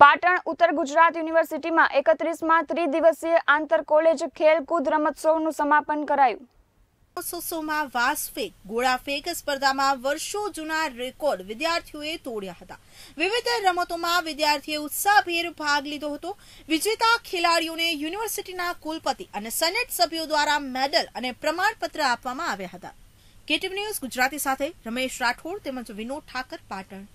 પાટણ ઉત્તર ગુજરાત યુનિવર્સિટીમાં એકત્રીસમાં ત્રિદિવસીય આંતર કોલેજ ખેલકૂદ રમતોત્સવનું સમાપન કરાયું સુસુમાં વાસફેક ગોળાફેક સ્પર્ધામાં વર્ષો જૂના રેકોર્ડ વિદ્યાર્થીઓએ તોડ્યા હતા વિવિધ રમતોમાં વિદ્યાર્થીએ ઉત્સાહભેર ભાગ લીધો હતો વિજેતા ખેલાડીઓને યુનિવર્સિટીના કુલપતિ અને સેનેટ સભ્યો દ્વારા મેડલ અને પ્રમાણપત્ર આપવામાં આવ્યા હતા કેટીવી ન્યૂઝ ગુજરાતી સાથે રમેશ રાઠોડ તેમજ વિનોદ ઠાકર પાટણ